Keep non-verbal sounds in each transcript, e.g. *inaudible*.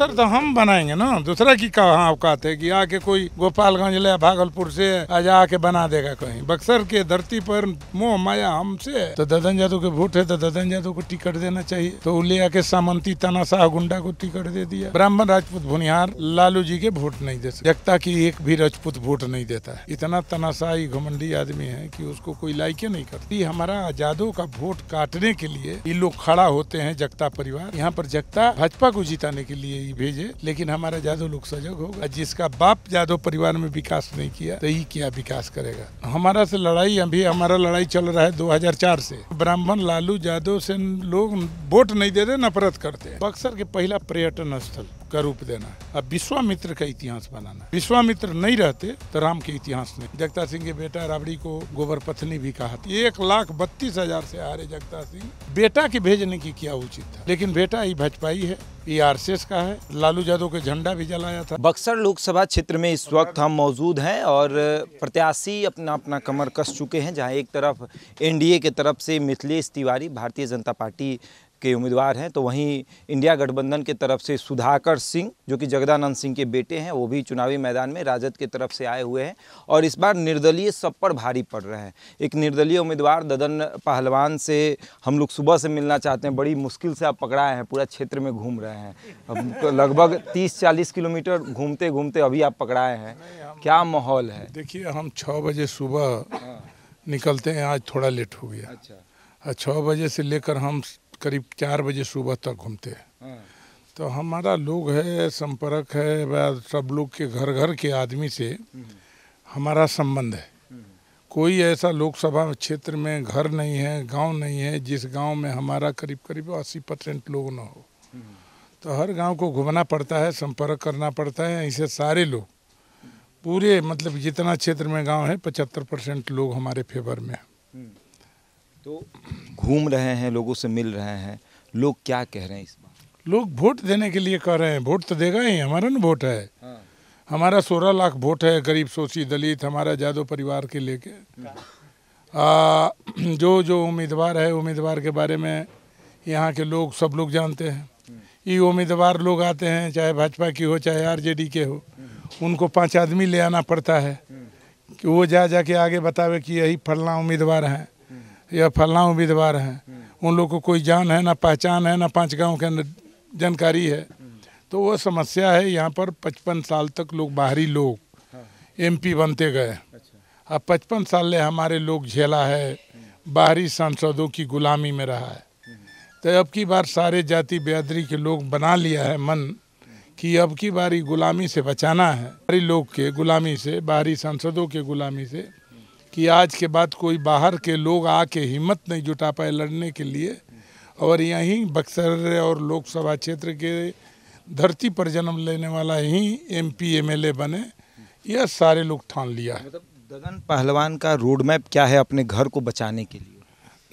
Sir तो हम बनाएंगे ना दूसरा की कहा औकात हाँ, है कि आके कोई गोपालगंज ले भागलपुर से आज आके बना देगा कहीं बक्सर के धरती पर मोह माया हमसे तो ददन जादू के वोट है तो ददन जादू को टिकट देना चाहिए तो ले आके सामंती तनाशाह गुंडा को टिकट दे दिया ब्राह्मण राजपूत भुनिहार लालू जी के वोट नहीं दे जगता की एक भी राजपूत वोट नहीं देता है इतना तनाशाही घमंडी आदमी है की उसको कोई लाइके नहीं करती हमारा आजादों का वोट काटने के लिए ये लोग खड़ा होते हैं जगता परिवार यहाँ पर जगता भाजपा को जिताने के लिए ही भेजे लेकिन हमारा जादू लोग सजग होगा जिसका बाप जादव परिवार में विकास नहीं किया तो ही क्या विकास करेगा हमारा से लड़ाई अभी हमारा लड़ाई चल रहा है 2004 से ब्राह्मण लालू जादव से लोग वोट नहीं दे रहे नफरत करते बक्सर के पहला पर्यटन स्थल का रूप देना है अब विश्वामित्र का इतिहास बनाना है विश्वामित्र नहीं रहते तो राम के इतिहास में जगता सिंह के बेटा राबड़ी को गोबर पत्नी भी कहा था एक लाख बत्तीस हजार से हारे जगता सिंह बेटा के भेजने की क्या उचित था लेकिन बेटा ही भाजपाई है ये आर का है लालू यादव के झंडा भी जलाया था बक्सर लोकसभा क्षेत्र में इस वक्त हम मौजूद हैं और प्रत्याशी अपना अपना कमर कस चुके हैं जहां एक तरफ एनडीए के तरफ से मिथिलेश तिवारी भारतीय जनता पार्टी के उम्मीदवार हैं तो वहीं इंडिया गठबंधन के तरफ से सुधाकर सिंह जो कि जगदानंद सिंह के बेटे हैं वो भी चुनावी मैदान में राजद के तरफ से आए हुए हैं और इस बार निर्दलीय सब पर भारी पड़ रहे हैं एक निर्दलीय उम्मीदवार ददन पहलवान से हम लोग सुबह से मिलना चाहते हैं बड़ी मुश्किल से आप पकड़ाए हैं पूरा क्षेत्र में घूम रहे हैं तो लगभग तीस चालीस किलोमीटर घूमते घूमते अभी आप पकड़ाए हैं क्या माहौल है देखिए हम छः बजे सुबह हाँ। निकलते हैं आज थोड़ा लेट हो गया अच्छा हाँ, छः बजे से लेकर हम करीब चार बजे सुबह तक घूमते हैं हाँ। तो हमारा लोग है संपर्क है सब लोग के घर घर के आदमी से हम्म। हमारा संबंध है हम्म। कोई ऐसा लोकसभा क्षेत्र में घर नहीं है गांव नहीं है जिस गांव में हमारा करीब करीब अस्सी परसेंट लोग ना हो हम्म। तो हर गांव को घूमना पड़ता है संपर्क करना पड़ता है ऐसे सारे लोग पूरे मतलब जितना क्षेत्र में गांव है पचहत्तर परसेंट लोग हमारे फेवर में हैं तो घूम रहे हैं लोगों से मिल रहे हैं लोग क्या कह रहे हैं इस बार लोग वोट देने के लिए कह रहे हैं वोट तो देगा ही हमारा ना वोट है हाँ। हमारा सोलह लाख वोट है गरीब सोची दलित हमारा जादव परिवार के लेके आ, जो जो उम्मीदवार है उम्मीदवार के बारे में यहाँ के लोग सब लोग जानते हैं ये उम्मीदवार लोग आते हैं चाहे भाजपा की हो चाहे आरजेडी के हो उनको पांच आदमी ले आना पड़ता है कि वो जा जा के आगे बतावे कि यही फलना उम्मीदवार हैं या फलना उम्मीदवार हैं हम्म। उन लोग को कोई जान है ना पहचान है ना पाँच गाँव के अंदर जानकारी है हम्म। तो वो समस्या है यहाँ पर पचपन साल तक लोग बाहरी लोग हाँ। एमपी बनते गए अच्छा। अब पचपन साल ले हमारे लोग झेला है हम्म। बाहरी सांसदों की गुलामी में रहा है तो अब की बार सारे जाति ब्यादरी के लोग बना लिया है मन कि अब की बारी गुलामी से बचाना है बाहरी लोग के गुलामी से बाहरी सांसदों के गुलामी से कि आज के बाद कोई बाहर के लोग आके हिम्मत नहीं जुटा पाए लड़ने के लिए और यहीं बक्सर और लोकसभा क्षेत्र के धरती पर जन्म लेने वाला ही एमपी एमएलए बने यह सारे लोग ठान लिया है मतलब गगन पहलवान का रोड मैप क्या है अपने घर को बचाने के लिए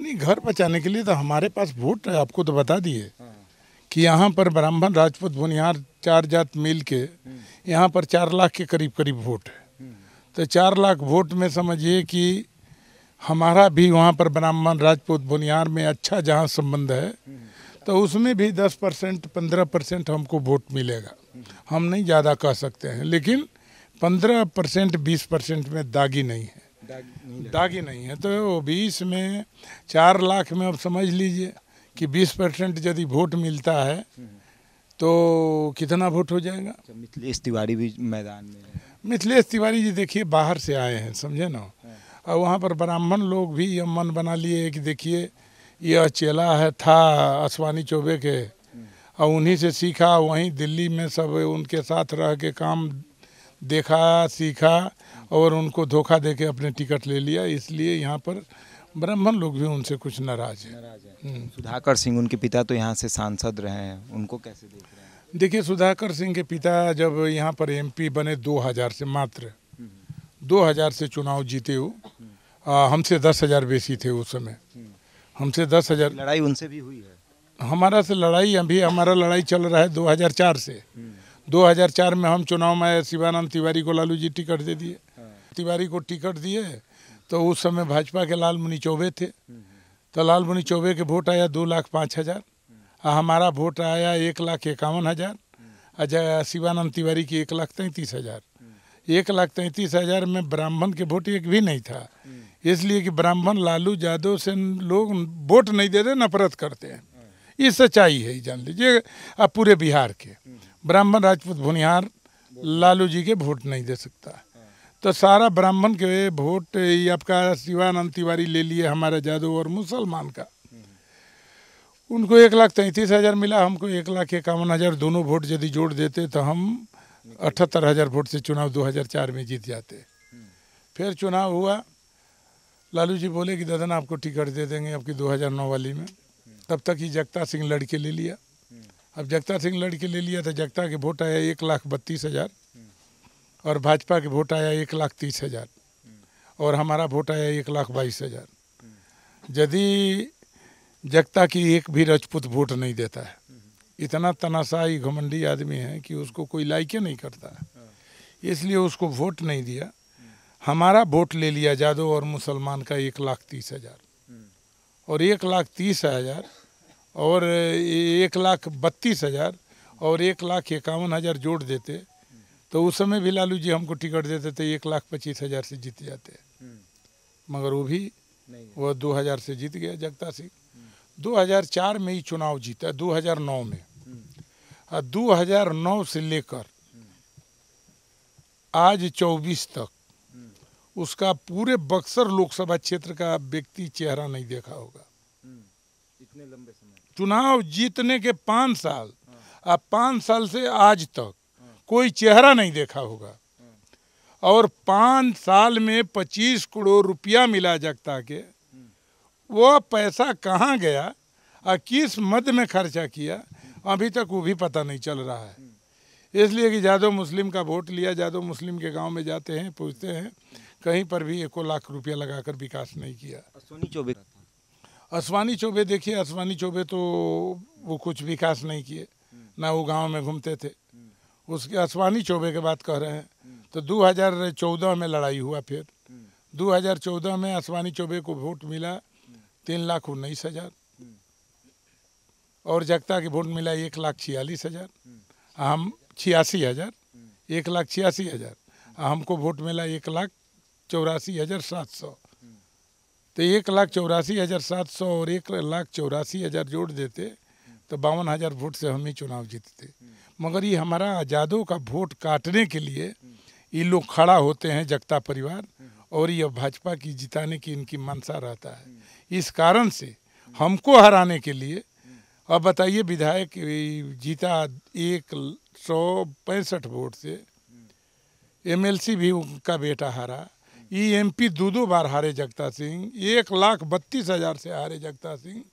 नहीं घर बचाने के लिए तो हमारे पास वोट है आपको तो बता दिए हाँ। कि यहाँ पर ब्राह्मण राजपूत बुनियार चार जात मिल के हम्म। यहाँ पर चार लाख के करीब करीब वोट है तो चार लाख वोट में समझिए कि हमारा भी वहाँ पर ब्राह्मण राजपूत बुनियार में अच्छा जहाँ संबंध है तो उसमें भी दस परसेंट पंद्रह परसेंट हमको वोट मिलेगा हम नहीं ज़्यादा कह सकते हैं लेकिन पंद्रह परसेंट बीस परसेंट में दागी नहीं है दागी, नहीं है तो बीस में चार लाख में अब समझ लीजिए कि बीस परसेंट यदि वोट मिलता है तो कितना वोट हो जाएगा इस तिवारी भी मैदान में मिथिलेश तिवारी जी देखिए बाहर से आए हैं समझे ना हाँ। और वहाँ पर ब्राह्मण लोग भी ये मन बना लिए कि देखिए यह चेला है था असवानी चौबे के हाँ। और उन्हीं से सीखा वहीं दिल्ली में सब उनके साथ रह के काम देखा सीखा और उनको धोखा दे के अपने टिकट ले लिया इसलिए यहाँ पर ब्राह्मण लोग भी उनसे कुछ नाराज है, नाराज है। हम्म। सुधाकर सिंह उनके पिता तो यहाँ से सांसद रहे हैं उनको कैसे देख रहे हैं देखिए सुधाकर सिंह के पिता जब यहाँ पर एमपी बने 2000 से मात्र 2000 से चुनाव जीते हो हमसे दस हज़ार बेसी थे उस समय हमसे दस हज़ार लड़ाई उनसे भी हुई है हमारा से लड़ाई अभी हमारा लड़ाई चल रहा है 2004 से 2004 में हम चुनाव में शिवानंद तिवारी को लालू जी टिकट दे दिए तिवारी को टिकट दिए तो उस समय भाजपा के लाल मुनि चौबे थे तो लाल मुनि चौबे के वोट आया दो लाख पाँच हज़ार हमारा वोट आया एक लाख इक्यावन हज़ार अजय शिवानंद तिवारी की एक लाख तैंतीस हज़ार एक लाख तैंतीस हज़ार में ब्राह्मण के वोट एक भी नहीं था इसलिए कि ब्राह्मण लालू यादव से लोग वोट नहीं दे रहे नफरत करते हैं ये सच्चाई है जान लीजिए अब पूरे बिहार के ब्राह्मण राजपूत भुनिहार लालू जी के वोट नहीं दे सकता तो सारा ब्राह्मण के वोट आपका शिवानंद तिवारी ले लिए हमारा जादू और मुसलमान का उनको एक लाख तैंतीस हज़ार मिला हमको एक लाख इक्यावन हज़ार दोनों वोट यदि जोड़ देते तो हम अठहत्तर हज़ार वोट से चुनाव 2004 में जीत जाते फिर चुनाव हुआ लालू जी बोले कि दादा आपको टिकट दे देंगे आपकी 2009 वाली में तब तक ही जगता सिंह लड़के ले लिया अब जगता सिंह लड़के ले लिया तो जगता के वोट आया एक लाख बत्तीस हज़ार और भाजपा के वोट आया एक लाख तीस हज़ार और हमारा वोट आया एक लाख बाईस हज़ार यदि जगता की एक भी रजपूत वोट नहीं देता है इतना तनाशाही घमंडी आदमी है कि उसको कोई लाइक नहीं करता है इसलिए उसको वोट नहीं दिया हमारा वोट ले लिया जादव और मुसलमान का एक लाख तीस हज़ार और एक लाख तीस हज़ार और एक लाख बत्तीस हज़ार और एक लाख इक्यावन हज़ार जोड़ देते तो उस समय भी लालू जी हमको टिकट देते थे तो एक लाख पच्चीस हज़ार से जीत जाते हम्म। मगर वो भी वह दो हज़ार से जीत गया जगता सिंह 2004 में ही चुनाव जीता 2009 में हम्म। और 2009 से लेकर हम्म। आज 24 तक हम्म। उसका पूरे बक्सर लोकसभा क्षेत्र का व्यक्ति चेहरा नहीं देखा होगा इतने लंबे समय चुनाव जीतने के पाँच साल और हाँ। पाँच साल से आज तक हाँ। कोई चेहरा नहीं देखा होगा हाँ। और पाँच साल में पच्चीस करोड़ रुपया मिला जगता के वो पैसा कहाँ गया और किस मद में खर्चा किया अभी तक वो भी पता नहीं चल रहा है इसलिए कि जादो मुस्लिम का वोट लिया जादो मुस्लिम के गांव में जाते हैं पूछते हैं कहीं पर भी एक लाख रुपया लगाकर विकास नहीं किया असवानी चौबे असवानी चौबे देखिए असवानी चौबे तो वो कुछ विकास नहीं किए ना वो गांव में घूमते थे उसके असवानी चौबे के बात कह रहे हैं तो 2014 में लड़ाई हुआ फिर 2014 में असवानी चौबे को वोट मिला तीन लाख उन्नीस हज़ार हम्म। और जगता के वोट मिला एक लाख छियालीस हज़ार हम्म। हम छियासी हज़ार हम्म। एक लाख छियासी हज़ार हमको वोट मिला एक लाख चौरासी हज़ार सात सौ तो एक लाख चौरासी हज़ार सात सौ और एक लाख चौरासी हज़ार जोड़ देते तो बावन हज़ार वोट से हम ही चुनाव जीतते मगर ये हमारा आज़ादों का वोट काटने के लिए ये लोग खड़ा होते हैं जगता परिवार और यह भाजपा की जिताने की इनकी मंशा रहता है इस कारण से हमको हराने के लिए अब बताइए विधायक जीता एक सौ पैंसठ वोट से एमएलसी भी उनका बेटा हारा ई एमपी दो दो बार हारे जगता सिंह एक लाख बत्तीस हजार से हारे जगता सिंह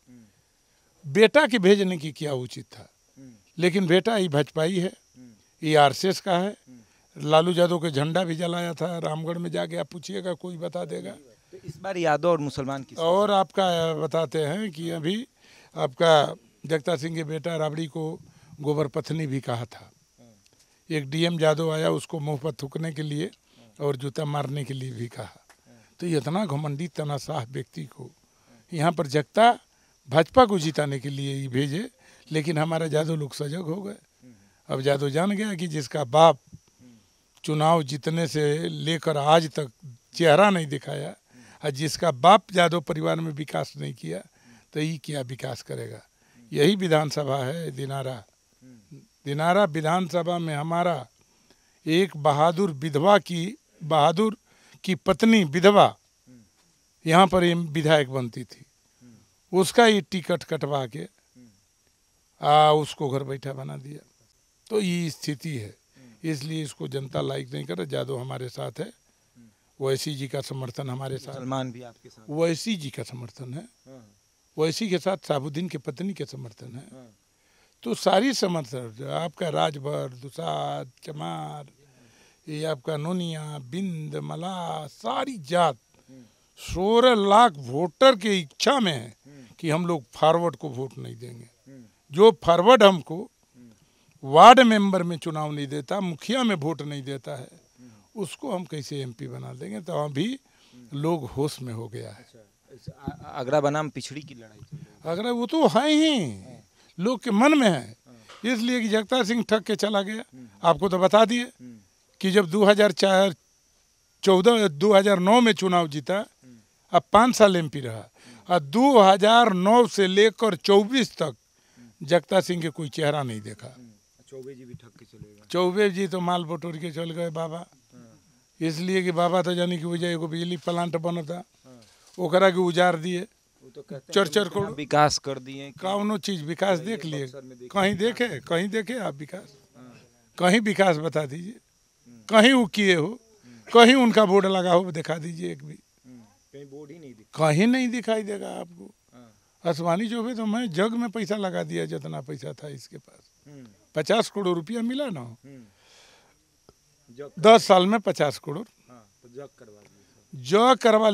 बेटा के भेजने की क्या उचित था लेकिन बेटा ये भाजपा ही है ये आरएसएस का है लालू यादव के झंडा भी जलाया था रामगढ़ में जाके आप पूछिएगा कोई बता देगा तो इस बार यादव और मुसलमान की और आपका बताते हैं कि अभी आपका जगता सिंह के बेटा राबड़ी को गोबर पथनी भी कहा था एक डीएम यादव आया उसको मुंह पर थूकने के लिए और जूता मारने के लिए भी कहा तो इतना घमंडी साह व्यक्ति को यहाँ पर जगता भाजपा को जिताने के लिए ही भेजे लेकिन हमारा जादू लोग सजग हो गए अब जादू जान गया कि जिसका बाप चुनाव जीतने से लेकर आज तक चेहरा नहीं दिखाया और जिसका बाप यादव परिवार में विकास नहीं किया तो ये क्या विकास करेगा यही विधानसभा है दिनारा दिनारा विधानसभा में हमारा एक बहादुर विधवा की बहादुर की पत्नी विधवा यहाँ पर विधायक बनती थी उसका ये टिकट कटवा के आ उसको घर बैठा बना दिया तो ये स्थिति है इसलिए इसको जनता लाइक नहीं कर जादव हमारे साथ है वैसी जी का समर्थन हमारे साथ सलमान भी आपके साथ वैसी जी का समर्थन है हाँ। वैसी के साथ साबुद्दीन के पत्नी के समर्थन है हाँ। तो सारी समर्थन आपका राजभर दुसाद चमार ये आपका नोनिया बिंद मला सारी जात सोलह लाख वोटर के इच्छा में है हाँ। कि हम लोग फॉरवर्ड को वोट नहीं देंगे जो फॉरवर्ड हमको वार्ड मेंबर में चुनाव नहीं देता मुखिया में वोट नहीं देता है उसको हम कैसे एमपी बना देंगे तो अभी लोग होश में हो गया है अच्छा, आगरा बनाम पिछड़ी की लड़ाई आगरा वो तो है ही लोग के मन में है हाँ। इसलिए कि जगतार सिंह ठग के चला गया हम्म। आपको तो बता दिए हम्म। कि जब 2004 चौदह 2009 में चुनाव जीता हम्म। अब पाँच साल एम रहा और नौ से लेकर चौबीस तक जगता सिंह के कोई चेहरा नहीं देखा चौबे जी भी ठक के चले गए चौबे जी तो माल बटोर के चल गए बाबा हाँ। इसलिए कि बाबा तो जानी कि उजा एगो बिजली प्लांट बनता हाँ। ओकरा के उजार दिए तो चर चर को विकास कर दिए कौनो चीज विकास देख लिए कहीं देखे कहीं देखे आप विकास हाँ। कहीं विकास बता दीजिए कहीं वो किए हो कहीं उनका बोर्ड लगा हो दिखा दीजिए एक भी कहीं बोर्ड ही नहीं कहीं नहीं दिखाई देगा आपको असवानी जो भी तो मैं जग में पैसा लगा दिया जितना पैसा था इसके पास पचास करोड़ रुपया मिला ना हम्म। दस साल में पचास करोड़ हाँ, तो जौ करवा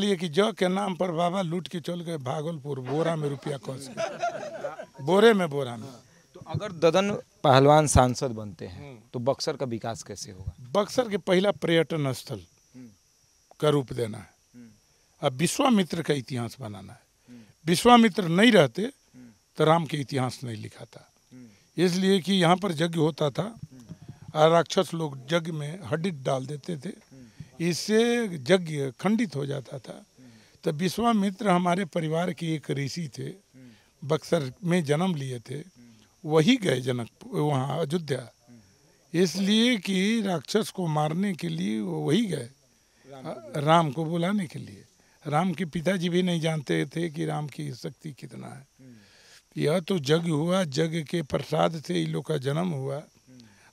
लिए कि जौ के नाम पर बाबा लूट के चल गए भागलपुर बोरा में रुपया कौन से *laughs* बोरे में बोरा में हाँ, तो अगर ददन पहलवान सांसद बनते हैं हम्म। तो बक्सर का विकास कैसे होगा बक्सर के पहला पर्यटन स्थल हम्म। का रूप देना है अब विश्वामित्र का इतिहास बनाना है विश्वामित्र नहीं रहते तो राम के इतिहास नहीं लिखाता इसलिए कि यहाँ पर यज्ञ होता था राक्षस लोग यज्ञ में हड्डी डाल देते थे इससे यज्ञ खंडित हो जाता था तो विश्वामित्र हमारे परिवार के एक ऋषि थे बक्सर में जन्म लिए थे वही गए जनक वहाँ अयोध्या इसलिए कि राक्षस को मारने के लिए वही गए राम को बुलाने के लिए राम के पिताजी भी नहीं जानते थे कि राम की शक्ति कितना है यह तो जग हुआ जग के प्रसाद से इन लोग का जन्म हुआ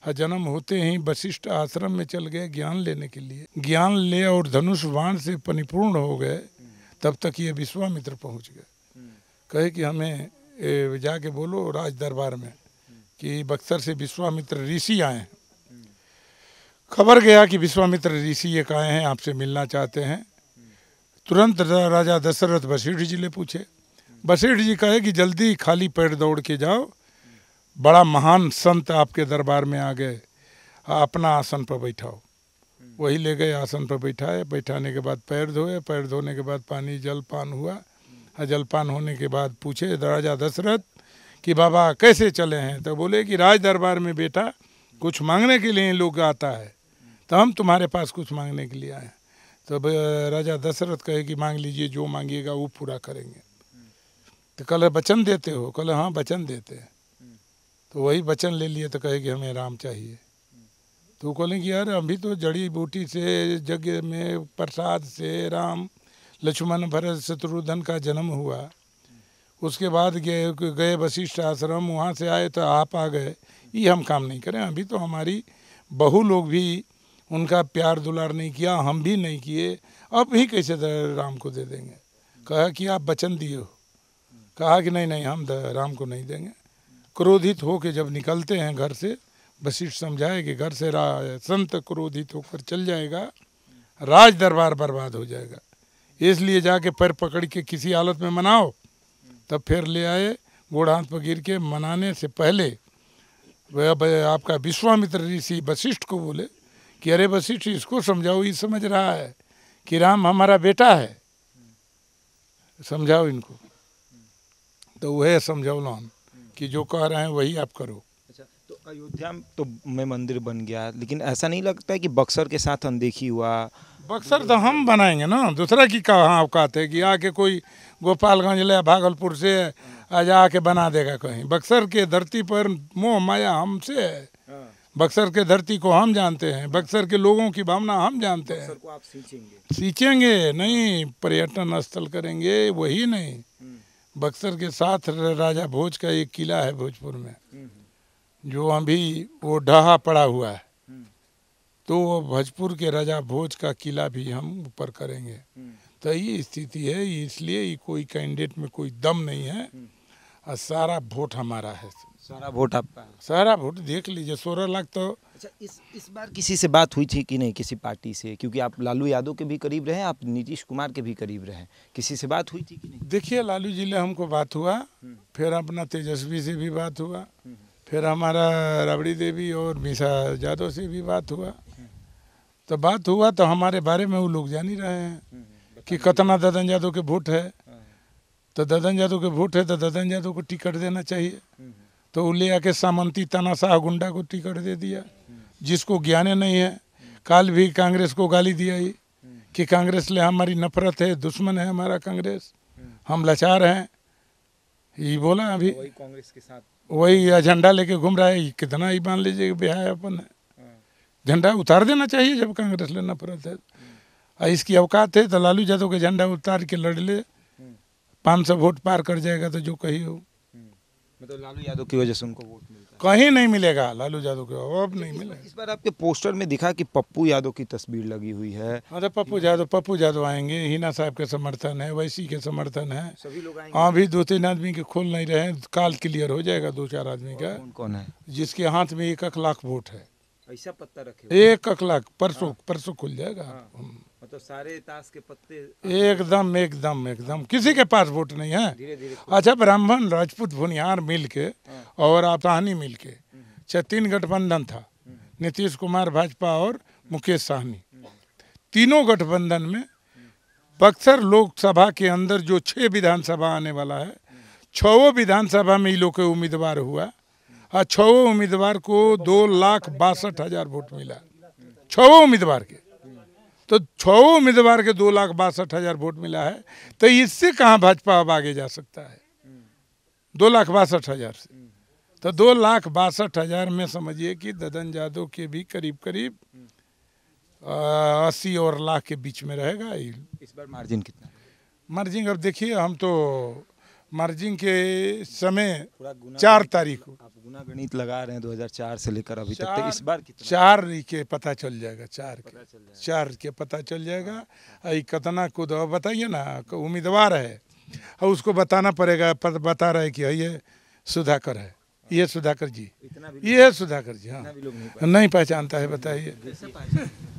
हाँ, जन्म होते ही वशिष्ठ आश्रम में चल गए ज्ञान लेने के लिए ज्ञान ले और धनुष बाण से परिपूर्ण हो गए तब तक ये विश्वामित्र पहुंच गए कहे कि हमें जाके बोलो राज दरबार में कि बक्सर से विश्वामित्र ऋषि आए हैं खबर गया कि विश्वामित्र ऋषि एक आए हैं आपसे मिलना चाहते हैं तुरंत राजा दशरथ वशिष्ठ जी ले पूछे बसेठ जी कहे कि जल्दी खाली पैर दौड़ के जाओ बड़ा महान संत आपके दरबार में आ गए अपना आसन पर बैठाओ वही ले गए आसन पर बैठाए बैठाने के बाद पैर धोए पैर धोने के बाद पानी जलपान हुआ जलपान होने के बाद पूछे राजा दशरथ कि बाबा कैसे चले हैं तो बोले कि राज दरबार में बेटा कुछ मांगने के लिए लोग आता है तो हम तुम्हारे पास कुछ मांगने के लिए आए तो राजा दशरथ कहे कि मांग लीजिए जो मांगिएगा वो पूरा करेंगे तो कल वचन देते हो कल हाँ वचन देते हैं तो वही वचन ले लिए तो कहे कि हमें राम चाहिए तो कि यार अभी तो जड़ी बूटी से यज्ञ में प्रसाद से राम लक्ष्मण भरत शत्रुघ्न का जन्म हुआ उसके बाद गए गए वशिष्ठ आश्रम वहाँ से आए तो आप आ गए ये हम काम नहीं करें अभी तो हमारी बहु लोग भी उनका प्यार दुलार नहीं किया हम भी नहीं किए अब ही कैसे राम को दे देंगे कहा कि आप वचन दिए हो कहा कि नहीं नहीं हम राम को नहीं देंगे क्रोधित होकर जब निकलते हैं घर से वशिष्ठ समझाए कि घर से संत क्रोधित होकर चल जाएगा राज दरबार बर्बाद हो जाएगा इसलिए जाके पैर पकड़ के किसी हालत में मनाओ तब फिर ले आए गोड़ हाथ पकीर के मनाने से पहले वह आपका विश्वामित्र ऋषि वशिष्ठ को बोले कि अरे वशिष्ठ इसको समझाओ ये समझ रहा है कि राम हमारा बेटा है समझाओ इनको तो वह समझौना कि जो कह रहे हैं वही आप करो अच्छा तो अयोध्या तो में मंदिर बन गया लेकिन ऐसा नहीं लगता है कि बक्सर के साथ अनदेखी हुआ बक्सर तो हम बनाएंगे ना दूसरा की कहा औकात हाँ, है कि आके कोई गोपालगंज ले भागलपुर से आज आके बना देगा कहीं बक्सर के धरती पर मोह माया हमसे है हाँ। बक्सर के धरती को हम जानते हैं हाँ। बक्सर के लोगों की भावना हम जानते हैं आप सींचेंगे नहीं पर्यटन स्थल करेंगे वही नहीं हम्म। बक्सर के साथ राजा भोज का एक किला है भोजपुर में जो अभी वो ढहा पड़ा हुआ है तो भोजपुर के राजा भोज का किला भी हम ऊपर करेंगे तो ये स्थिति है इसलिए कोई कैंडिडेट में कोई दम नहीं है और सारा वोट हमारा है सारा वोट आपका सारा वोट देख लीजिए सोलह लाख तो अच्छा इस इस बार किसी से बात हुई थी कि नहीं किसी पार्टी से क्योंकि आप लालू यादव के भी करीब रहे आप नीतीश कुमार के भी करीब रहे किसी से बात हुई थी कि नहीं देखिए लालू जी ने हमको बात हुआ हम्म। फिर अपना तेजस्वी से भी बात हुआ हम्म। फिर हमारा राबड़ी देवी और मीसा यादव से भी बात हुआ तो बात हुआ तो हमारे बारे में वो लोग जान ही रहे हैं हम्म, कि कतना ददन यादव हाँ। तो के वोट है तो ददन यादव के वोट है तो ददन यादव को टिकट देना चाहिए तो वो ले आके सामंती तनाशाह गुंडा को टिकट दे दिया जिसको ज्ञान नहीं है कल भी कांग्रेस को गाली दिया ही कि कांग्रेस ले हमारी नफरत है दुश्मन है हमारा कांग्रेस हम लाचार हैं ये बोला अभी वही कांग्रेस के साथ वही झंडा लेके घूम रहा है कितना ही मान लीजिए बिहार अपन है झंडा उतार देना चाहिए जब कांग्रेस ले नफरत है और इसकी अवकात है तो लालू यादव के झंडा उतार के लड़ ले पाँच सौ वोट पार कर जाएगा तो जो कही हो हम्म। मतलब लालू यादव की वजह से उनको वोट मिल कहीं नहीं मिलेगा लालू यादव के अब तो नहीं मिलेगा इस बार आपके पोस्टर में दिखा कि पप्पू यादव की तस्वीर लगी हुई है अरे पप्पू यादव पप्पू यादव आएंगे हिना साहब के समर्थन है वैसी के समर्थन है सभी लोग आएंगे हाँ भी दो तीन आदमी के खोल नहीं रहे काल क्लियर हो जाएगा दो चार आदमी का कौन है जिसके हाथ में एक लाख वोट है ऐसा पत्ता रखे एक लाख परसों हाँ। परसों खुल जाएगा हाँ। तो सारे ताश के पत्ते एकदम एकदम एकदम किसी के पास वोट नहीं है धीरे धीरे अच्छा ब्राह्मण राजपूत भुनिहार मिल के हाँ। और आपहानी मिल के हम्म, हम्म। अच्छा तीन गठबंधन था हम्म, नीतीश कुमार भाजपा और मुकेश सहनी तीनों गठबंधन में बक्सर लोकसभा के अंदर जो छः विधानसभा आने वाला है छो विधानसभा में ये लोग के उम्मीदवार हुआ और हाँ, छो उम्मीदवार को दो लाख बासठ हज़ार वोट मिला छो उम्मीदवार के तो छो उम्मीदवार के दो लाख बासठ हज़ार वोट मिला है तो इससे कहाँ भाजपा अब आगे जा सकता है दो लाख बासठ हज़ार से तो दो लाख बासठ हज़ार में समझिए कि ददन जादव के भी करीब करीब अस्सी और लाख के बीच में रहेगा इस बार मार्जिन कितना मार्जिन अब देखिए हम तो मार्जिन के समय चार तारीख को आप गुना गणित लगा रहे हैं 2004 से लेकर अभी तक तो इस बार कितना चार के पता चल जाएगा चार के चार के पता चल जाएगा अभी कतना कूद बताइए ना उम्मीदवार है और उसको बताना पड़ेगा पत, बता रहा है कि ये सुधाकर है ये सुधाकर जी ये सुधाकर जी हाँ नहीं पहचानता है बताइए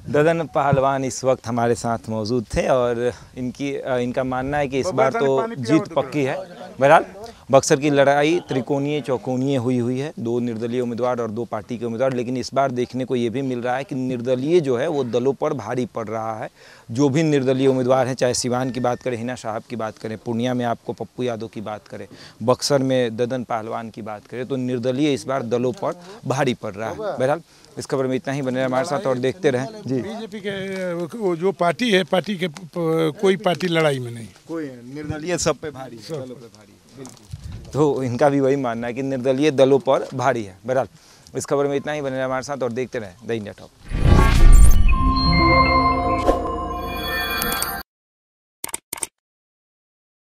ददन पहलवान इस वक्त हमारे साथ मौजूद थे और इनकी इनका मानना है कि इस बार तो जीत तो पक्की है हाँ। बहरहाल बक्सर की लड़ाई त्रिकोणीय चौकोनीय हुई हुई है दो निर्दलीय उम्मीदवार और दो पार्टी के उम्मीदवार लेकिन इस बार देखने को ये भी मिल रहा है कि निर्दलीय जो है वो दलों पर भारी पड़ रहा है जो भी निर्दलीय उम्मीदवार हैं चाहे सिवान की बात करें हिना साहब की बात करें पूर्णिया में आपको पप्पू यादव की बात करें बक्सर में ददन पहलवान की बात करें तो निर्दलीय इस बार दलों पर भारी पड़ रहा है बहरहाल इस खबर में इतना ही बने हमारे साथ और देखते रहे जी बीजेपी के वो जो पार्टी है पार्टी के कोई पार्टी लड़ाई में नहीं कोई निर्दलीय सब पे भारी सब पे भारी तो इनका भी वही मानना है कि निर्दलीय दलों पर भारी है बहरहाल इस खबर में इतना ही बने हमारे साथ और देखते रहे द इंडिया टॉप